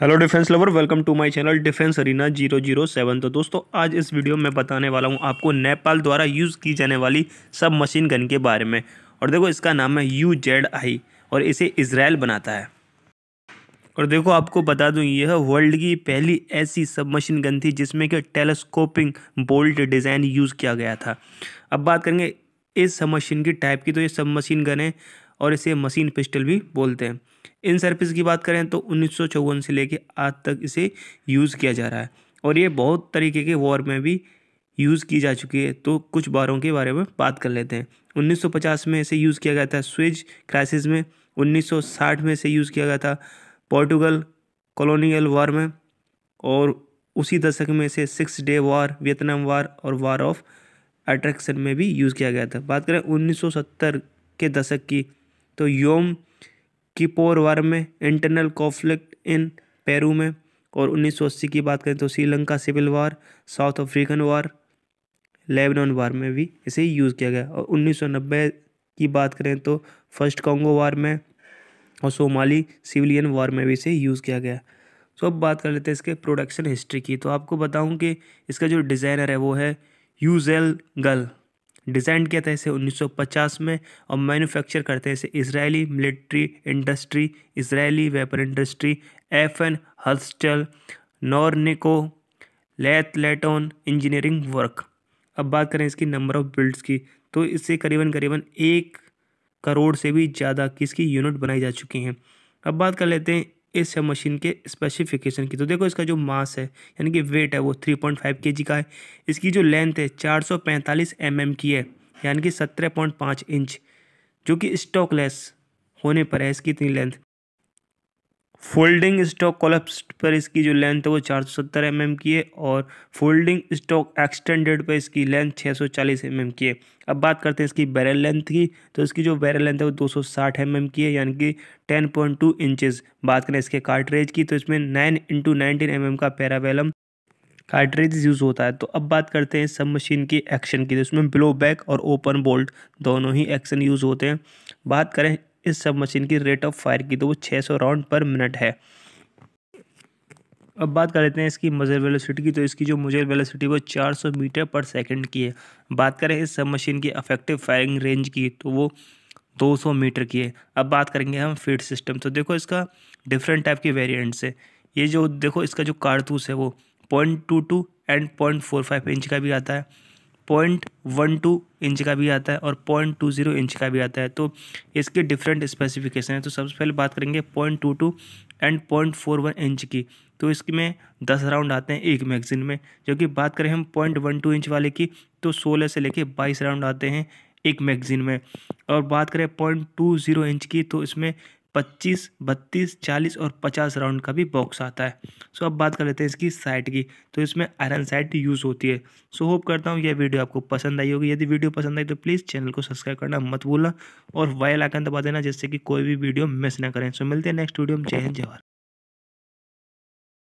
hello defence lover welcome to my channel defence arena zero zero seven तो दोस्तों आज इस वीडियो में बताने वाला हूं आपको नेपाल द्वारा यूज़ की जाने वाली सब मशीन गन के बारे में और देखो इसका नाम है यू जेड आई और इसे इसराइल बनाता है और देखो आपको बता दूं यह वर्ल्ड की पहली ऐसी सब मशीन गन थी जिसमें कि टेलीस्कोपिंग बोल्ट डिज़ाइन यूज़ किया गया था अब बात करेंगे इस सब मशीन की टाइप की तो ये सब मशीन गन है और इसे मशीन पिस्टल भी बोलते हैं इन सर्विस की बात करें तो उन्नीस से लेकर आज तक इसे यूज़ किया जा रहा है और ये बहुत तरीके के वॉर में भी यूज़ की जा चुकी है तो कुछ बारों के बारे में बात कर लेते हैं 1950 में इसे यूज़ किया गया था स्विज क्राइसिस में 1960 में इसे यूज़ किया गया था पोर्टुगल कॉलोनियल वॉर में और उसी दशक में इसे six day war Vietnam war और वार ऑफ अट्रैक्शन में भी यूज़ किया गया था बात करें 1970 के दशक की तो योम किपोरवर में इंटरनल कॉन्फ्लिक्ट इन पेरू में और 1980 की बात करें तो Sri Lanka civil war South African war Lebanon war में भी इसे यूज़ किया गया और 1990 की बात करें तो फर्स्ट कॉन्गो वार में और सोमाली सिविलियन वार में भी इसे यूज़ किया गया तो अब बात कर लेते हैं इसके प्रोडक्शन हिस्ट्री की तो आपको बताऊं कि इसका जो डिज़ाइनर है वो है यूजेल गल डिज़ाइन किया था इसे 1950 में और मैन्युफैक्चर करते हैं इसे Israeli military industry Israeli weapon industry F N Herstal Norinco लेथ लेटोन इंजीनियरिंग वर्क अब बात करें इसकी नंबर ऑफ बिल्ड्स की तो इससे करीबन करीबन एक करोड़ से भी ज़्यादा किसकी यूनिट बनाई जा चुकी हैं अब बात कर लेते हैं इस मशीन के स्पेसिफिकेशन की तो देखो इसका जो मास है यानी कि वेट है वो थ्री पॉइंट फाइव के जी का है इसकी जो लेंथ है चार सौ पैंतालीस एम एम की है यानी कि सत्रह पॉइंट पाँच इंच जो कि स्टॉकलेस होने पर है इसकी इतनी लेंथ फोल्डिंग स्टॉक कोलप्स पर इसकी जो लेंथ है वो चार सौ सत्तर एम एम की है और फोल्डिंग स्टॉक एक्सटेंडेड पर इसकी लेंथ छः सौ चालीस एम एम की है अब बात करते हैं इसकी बैरल लेंथ की तो इसकी जो बैरल लेंथ है वो दो सौ साठ एम एम की है यानी कि टेन पॉइंट टू इंचज़ बात करें इसके कार्टरेज की तो इसमें nine into nineteen M M का पैरावेलम कार्टरेज यूज़ होता है तो अब बात करते हैं सब मशीन की एक्शन की तो इसमें ब्लो बैक और ओपन बोल्ट दोनों ही एक्शन यूज़ होते हैं बात करें इस सब मशीन की रेट ऑफ फायर की तो वो 600 राउंड पर मिनट है अब बात कर लेते हैं इसकी मजर वेलोसिटी की तो इसकी जो मुजर वेलोसिटी वो 400 मीटर पर सेकंड की है बात करें इस सब मशीन की अफेक्टिव फायरिंग रेंज की तो वो 200 मीटर की है अब बात करेंगे हम फीड सिस्टम तो देखो इसका डिफरेंट टाइप के वेरियंट्स है ये जो देखो इसका जो कारतूस है वो point two two and point four five inch का भी आता है पॉइंट वन टू इंच का भी आता है और पॉइंट टू ज़ीरो इंच का भी आता है तो इसके डिफरेंट स्पेसिफिकेशन है तो सबसे पहले बात करेंगे point two two and point four one inch की तो इसमें दस राउंड आते हैं एक मैगजीन में जो कि बात करें हम पॉइंट वन टू इंच वाले की तो सोलह से लेके बाईस राउंड आते हैं एक मैगजीन में और बात करें पॉइंट टू ज़ीरो इंच की तो इसमें पच्चीस बत्तीस चालीस और पचास राउंड का भी बॉक्स आता है सो अब बात कर लेते हैं इसकी साइट की तो इसमें आयरन साइट यूज़ होती है सो होप करता हूँ यह वीडियो आपको पसंद आई होगी यदि वीडियो पसंद आई तो प्लीज़ चैनल को सब्सक्राइब करना मत भूलना और वायल आइकन दबा देना जिससे कि कोई भी वीडियो मिस ना करें सो मिलते हैं नेक्स्ट वीडियो में जय हिंद जवाहर